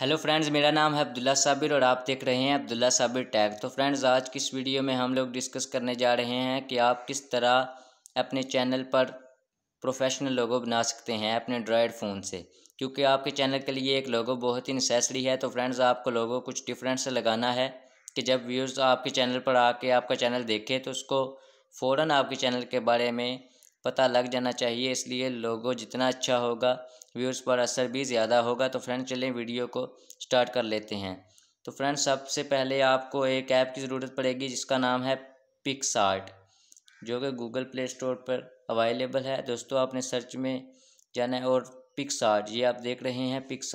hello friends मेरा नाम है अब्दुल्ला साबिर और आप देख रहे हैं अब्दुल्ला साबिर टैग तो फ्रेंड्स आज की इस वीडियो में हम लोग डिस्कस करने जा रहे हैं कि आप किस तरह अपने चैनल पर प्रोफेशनल लोगो बना सकते हैं अपने एंड्रॉयड फ़ोन से क्योंकि आपके चैनल के लिए एक लोगो बहुत ही नेसेसरी है तो फ्रेंड्स आपको लोगो कुछ डिफरेंट से लगाना है कि जब व्यूज़ आपके चैनल पर आके आपका चैनल देखे तो उसको फ़ौर आपके चैनल के बारे में पता लग जाना चाहिए इसलिए लोगो जितना अच्छा होगा व्यूअर्स पर असर भी ज़्यादा होगा तो फ्रेंड्स चलें वीडियो को स्टार्ट कर लेते हैं तो फ्रेंड्स सबसे पहले आपको एक ऐप की ज़रूरत पड़ेगी जिसका नाम है पिक्स जो कि गूगल प्ले स्टोर पर अवेलेबल है दोस्तों आपने सर्च में जाना है और पिक्स ये आप देख रहे हैं पिक्स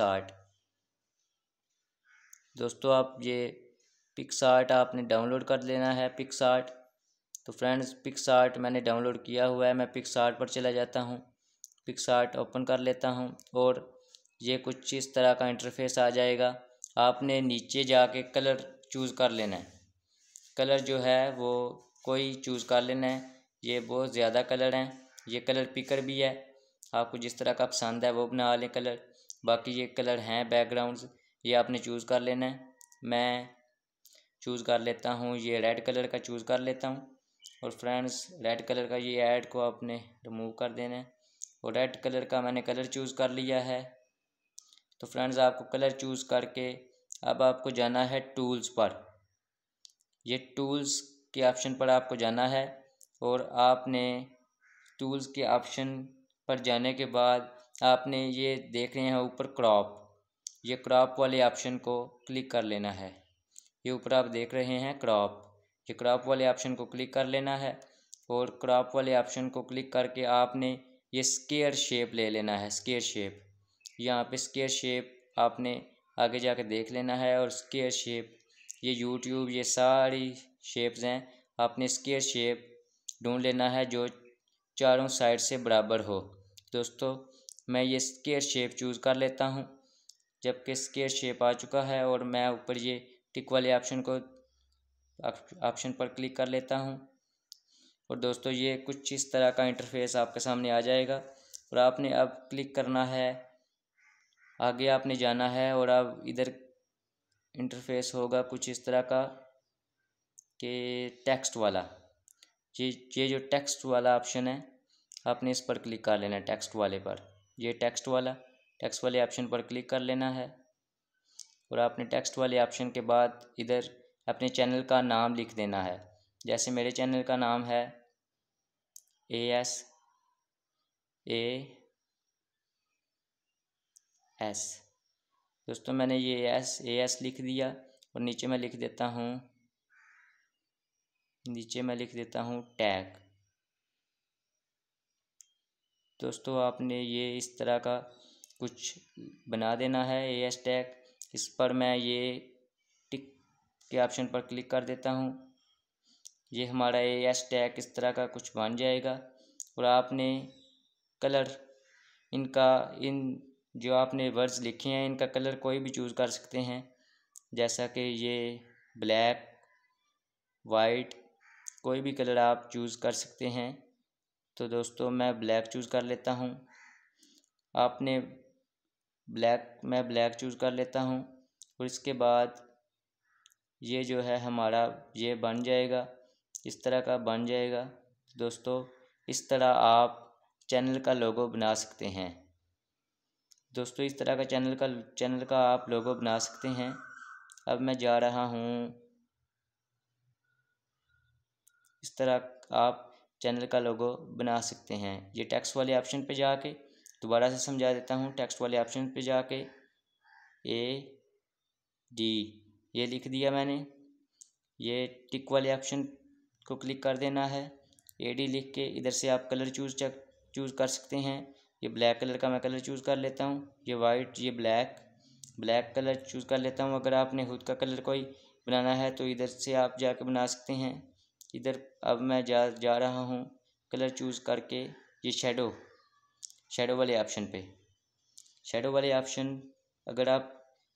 दोस्तों आप ये पिक्स आपने डाउनलोड कर लेना है पिक्स तो फ्रेंड्स पिक्स मैंने डाउनलोड किया हुआ है मैं पिक्स पर चला जाता हूँ पिक्सार्ट ओपन कर लेता हूँ और ये कुछ इस तरह का इंटरफेस आ जाएगा आपने नीचे जाके कलर चूज़ कर लेना है कलर जो है वो कोई चूज़ कर लेना है ये बहुत ज़्यादा कलर हैं ये कलर पिकर भी है आपको जिस तरह का पसंद है वो बना लें कलर बाकी ये कलर हैं बैकग्राउंड्स ये आपने चूज़ कर लेना है मैं चूज़ कर लेता हूँ ये रेड कलर का चूज़ कर लेता हूँ और फ्रेंड्स रेड कलर का ये ऐड को आपने रिमूव कर देना है और रेड कलर का मैंने कलर चूज़ कर लिया है तो फ्रेंड्स आपको कलर चूज़ करके अब आपको जाना है टूल्स पर ये टूल्स के ऑप्शन पर आपको जाना है और आपने टूल्स के ऑप्शन पर जाने के बाद आपने ये देख रहे हैं ऊपर क्रॉप ये क्रॉप वाले ऑप्शन को क्लिक कर लेना है ये ऊपर आप देख रहे हैं क्रॉप ये क्रॉप वाले ऑप्शन को क्लिक कर लेना है और क्रॉप वाले ऑप्शन को क्लिक करके आपने ये स्केयर शेप ले लेना है स्केयर शेप यहाँ पे स्केयर शेप आपने आगे जाके देख लेना है और स्केयर शेप ये यूट्यूब ये सारी शेप्स हैं आपने स्केयर शेप ढूंढ लेना है जो चारों साइड से बराबर हो दोस्तों मैं ये स्केयर शेप चूज़ कर लेता हूँ जबकि स्केयर शेप आ चुका है और मैं ऊपर ये टिक वाले ऑप्शन को ऑप्शन पर क्लिक कर लेता हूँ और दोस्तों ये कुछ इस तरह का इंटरफेस आपके सामने आ जाएगा और आपने अब क्लिक करना है आगे आपने जाना है और अब इधर इंटरफेस होगा कुछ इस तरह का कि टेक्स्ट वाला ये ये जो टेक्स्ट वाला ऑप्शन है आपने इस पर क्लिक कर लेना है टेक्स्ट वाले पर ये टेक्स्ट वाला टेक्स्ट वाले ऑप्शन पर क्लिक कर लेना है और आपने टेक्स्ट वाले ऑप्शन के बाद इधर अपने चैनल का नाम लिख देना है जैसे मेरे चैनल का नाम है ए एस ए एस दोस्तों मैंने ये एस ए एस लिख दिया और नीचे मैं लिख देता हूँ नीचे मैं लिख देता हूँ टैग दोस्तों आपने ये इस तरह का कुछ बना देना है ए एस टैग इस पर मैं ये टिक के ऑप्शन पर क्लिक कर देता हूँ ये हमारा ये एस टैग इस तरह का कुछ बन जाएगा और आपने कलर इनका इन जो आपने वर्ड्स लिखे हैं इनका कलर कोई भी चूज़ कर सकते हैं जैसा कि ये ब्लैक वाइट कोई भी कलर आप चूज़ कर सकते हैं तो दोस्तों मैं ब्लैक चूज़ कर लेता हूँ आपने ब्लैक मैं ब्लैक चूज़ कर लेता हूँ और इसके बाद ये जो है हमारा ये बन जाएगा इस तरह का बन जाएगा दोस्तों इस तरह आप चैनल का लोगो बना सकते हैं दोस्तों इस तरह का चैनल का चैनल का आप लोगो बना सकते हैं अब मैं जा रहा हूँ इस तरह आप चैनल का लोगो बना सकते हैं ये टैक्स वाले ऑप्शन पे जाके दोबारा से समझा देता हूँ टैक्स वाले ऑप्शन पे जाके ए डी ये लिख दिया मैंने ये टिक वाले ऑप्शन को क्लिक कर देना है एडी लिख के इधर से आप कलर चूज चक चूज़ कर सकते हैं ये ब्लैक कलर का मैं कलर चूज़ कर लेता हूँ ये वाइट ये ब्लैक ब्लैक कलर चूज़ कर लेता हूँ अगर आपने खुद का कलर कोई बनाना है तो इधर से आप कर बना सकते हैं इधर अब मैं जा जा रहा हूँ कलर चूज़ करके ये शेडो शेडो वाले ऑप्शन पे शेडो वाले ऑप्शन अगर आप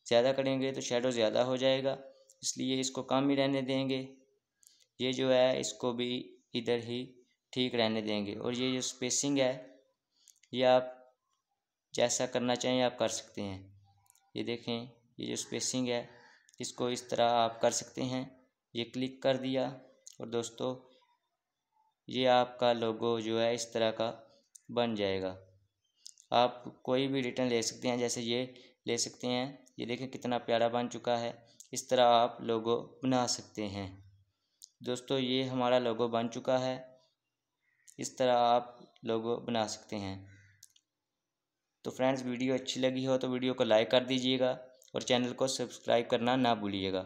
ज़्यादा करेंगे तो शेडो ज़्यादा हो जाएगा इसलिए इसको कम ही रहने देंगे ये जो है इसको भी इधर ही ठीक रहने देंगे और ये जो स्पेसिंग है ये आप जैसा करना चाहिए आप कर सकते हैं ये देखें ये जो स्पेसिंग है इसको इस तरह आप कर सकते हैं ये क्लिक कर दिया और दोस्तों ये आपका लोगो जो है इस तरह का बन जाएगा आप कोई भी रिटर्न ले सकते हैं जैसे ये ले सकते हैं ये देखें कितना प्यारा बन चुका है इस तरह आप लोगो बना सकते हैं दोस्तों ये हमारा लोगो बन चुका है इस तरह आप लोगो बना सकते हैं तो फ्रेंड्स वीडियो अच्छी लगी हो तो वीडियो को लाइक कर दीजिएगा और चैनल को सब्सक्राइब करना ना भूलिएगा